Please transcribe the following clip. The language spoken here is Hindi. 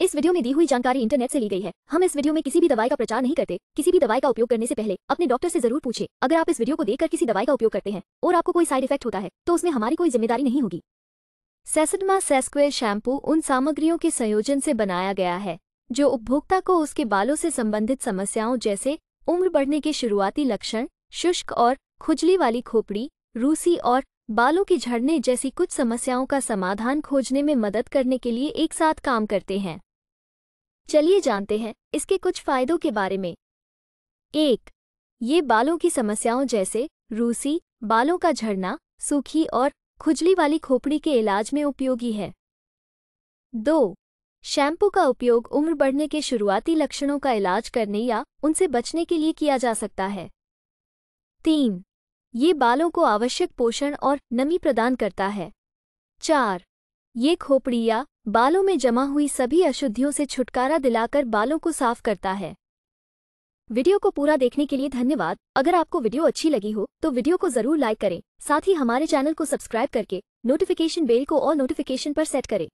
इस वीडियो में दी हुई जानकारी इंटरनेट से ली गई है हम इस वीडियो में किसी भी दवाई का प्रचार नहीं करते किसी भी दवाई का उपयोग करने से पहले अपने डॉक्टर से जरूर पूछे अगर आप इस वीडियो को देखकर किसी दवाई का उपयोग करते हैं और आपको कोई साइड इफेक्ट होता है तो उसमें हमारी कोई जिम्मेदारी नहीं होगी सेसडमा सेस्क्वेयर शैम्पू उन सामग्रियों के संयोजन से बनाया गया है जो उपभोक्ता को उसके बालों से संबंधित समस्याओं जैसे उम्र बढ़ने के शुरुआती लक्षण शुष्क और खुजली वाली खोपड़ी रूसी और बालों के झड़ने जैसी कुछ समस्याओं का समाधान खोजने में मदद करने के लिए एक साथ काम करते हैं चलिए जानते हैं इसके कुछ फायदों के बारे में एक ये बालों की समस्याओं जैसे रूसी बालों का झड़ना सूखी और खुजली वाली खोपड़ी के इलाज में उपयोगी है दो शैम्पू का उपयोग उम्र बढ़ने के शुरुआती लक्षणों का इलाज करने या उनसे बचने के लिए किया जा सकता है तीन ये बालों को आवश्यक पोषण और नमी प्रदान करता है चार ये खोपड़ी या बालों में जमा हुई सभी अशुद्धियों से छुटकारा दिलाकर बालों को साफ करता है वीडियो को पूरा देखने के लिए धन्यवाद अगर आपको वीडियो अच्छी लगी हो तो वीडियो को जरूर लाइक करें साथ ही हमारे चैनल को सब्सक्राइब करके नोटिफिकेशन बेल को और नोटिफिकेशन पर सेट करें